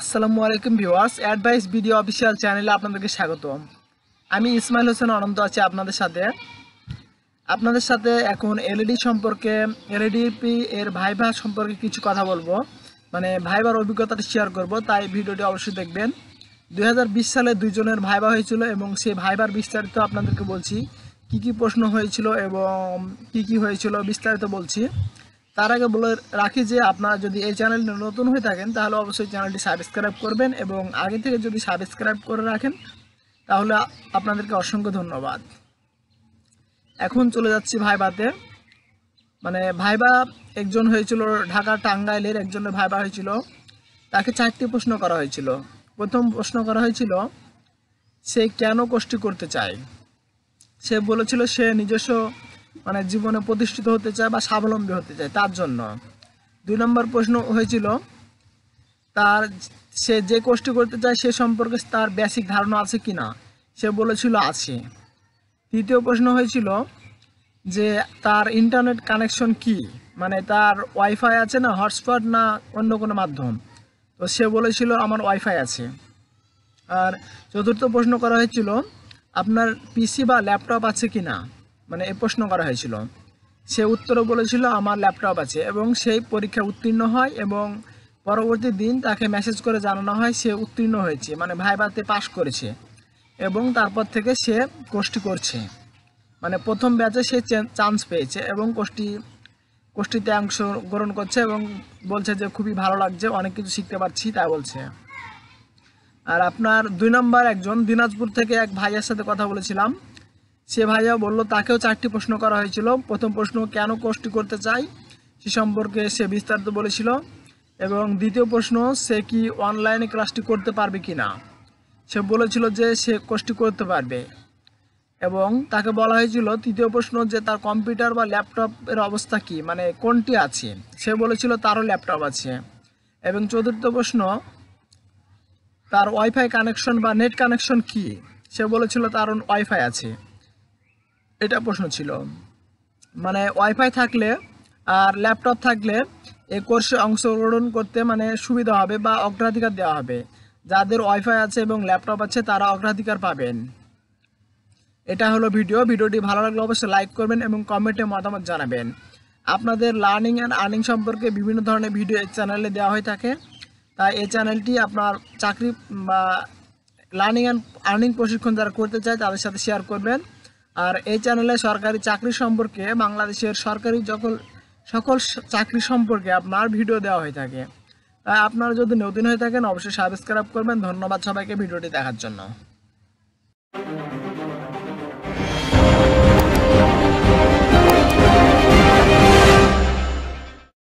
আসসালামু আলাইকুম viewers advice video official চ্যানেলে আপনাদেরকে স্বাগতম আমি ইসমাইল হোসেন অনন্ত আছি আপনাদের সাথে আপনাদের সাথে এখন এলইডি সম্পর্কে এলইডিপি এর ভাইভা সম্পর্কে কিছু কথা বলবো মানে ভাইবার অভিজ্ঞতাটা শেয়ার করব তাই ভিডিওটি অবশ্যই দেখবেন দুই সালে দুইজনের ভাইবা হয়েছিল এবং সেই ভাইবার বিস্তারিত আপনাদেরকে বলছি কি কি প্রশ্ন হয়েছিল এবং কি কি হয়েছিল বিস্তারিত বলছি তার আগে বলে রাখি যে আপনারা যদি এই চ্যানেলটি নতুন হয়ে থাকেন তাহলে অবশ্যই চ্যানেলটি সাবস্ক্রাইব করবেন এবং আগে থেকে যদি সাবস্ক্রাইব করে রাখেন তাহলে আপনাদেরকে অসংখ্য ধন্যবাদ এখন চলে যাচ্ছি ভাইবাতে মানে ভাইবা একজন হয়েছিল ঢাকা টাঙ্গাইলের একজনের ভাইবা হয়েছিল তাকে চারটি প্রশ্ন করা হয়েছিল প্রথম প্রশ্ন করা হয়েছিল সে কেন কষ্ট করতে চায় সে বলেছিল সে নিজস্ব মানে জীবনে প্রতিষ্ঠিত হতে চায় বা স্বাবলম্বী হতে চায় তার জন্য দুই নম্বর প্রশ্ন হয়েছিল তার সে যে কোর্সটি করতে চায় সে সম্পর্কে তার বেসিক ধারণা আছে কি না সে বলেছিল আছে তৃতীয় প্রশ্ন হয়েছিল যে তার ইন্টারনেট কানেকশন কি মানে তার ওয়াইফাই আছে না হটস্পট না অন্য কোনো মাধ্যম তো সে বলেছিল আমার ওয়াইফাই আছে আর চতুর্থ প্রশ্ন করা হয়েছিল আপনার পিসি বা ল্যাপটপ আছে কি না মানে এই প্রশ্ন করা হয়েছিল সে উত্তরও বলেছিল আমার ল্যাপটপ আছে এবং সেই পরীক্ষা উত্তীর্ণ হয় এবং পরবর্তী দিন তাকে মেসেজ করে জানানো হয় সে উত্তীর্ণ হয়েছে মানে ভাইভাতে পাশ করেছে এবং তারপর থেকে সে কোষ্টি করছে মানে প্রথম ব্যাচে সে চান্স পেয়েছে এবং কোষ্ঠী কোষ্ঠীতে অংশগ্রহণ করছে এবং বলছে যে খুবই ভালো লাগছে অনেক কিছু শিখতে পারছি তা বলছে আর আপনার দুই নম্বর একজন দিনাজপুর থেকে এক ভাইয়ের সাথে কথা বলেছিলাম সে ভাইয়া বলল তাকেও চারটি প্রশ্ন করা হয়েছিল প্রথম প্রশ্ন কেন কোর্সটি করতে চাই সে সম্পর্কে সে বিস্তারিত বলেছিল এবং দ্বিতীয় প্রশ্ন সে কি অনলাইনে ক্লাসটি করতে পারবে কি না সে বলেছিল যে সে কোর্সটি করতে পারবে এবং তাকে বলা হয়েছিল তৃতীয় প্রশ্ন যে তার কম্পিউটার বা ল্যাপটপের অবস্থা কি মানে কোনটি আছে সে বলেছিল তারও ল্যাপটপ আছে এবং চতুর্থ প্রশ্ন তার ওয়াইফাই কানেকশন বা নেট কানেকশন কি সে বলেছিল তার ওয়াইফাই আছে এটা প্রশ্ন ছিল মানে ওয়াইফাই থাকলে আর ল্যাপটপ থাকলে এ কোর্সে অংশগ্রহণ করতে মানে সুবিধা হবে বা অগ্রাধিকার দেওয়া হবে যাদের ওয়াইফাই আছে এবং ল্যাপটপ আছে তারা অগ্রাধিকার পাবেন এটা হলো ভিডিও ভিডিওটি ভালো লাগলে অবশ্যই লাইক করবেন এবং কমেন্টে মতামত জানাবেন আপনাদের লার্নিং অ্যান্ড আর্নিং সম্পর্কে বিভিন্ন ধরনের ভিডিও এই চ্যানেলে দেওয়া হয়ে থাকে তাই এই চ্যানেলটি আপনার চাকরি বা লার্নিং অ্যান্ড আর্নিং প্রশিক্ষণ যারা করতে চায় তাদের সাথে শেয়ার করবেন আর এই চ্যানেলে সরকারি চাকরি সম্পর্কে বাংলাদেশের সরকারি যখন সকল চাকরি সম্পর্কে আপনার ভিডিও দেওয়া হয়ে থাকে তাই আপনারা যদি নতুন হয়ে থাকেন অবশ্যই সাবস্ক্রাইব করবেন ধন্যবাদ সবাইকে ভিডিওটি দেখার জন্য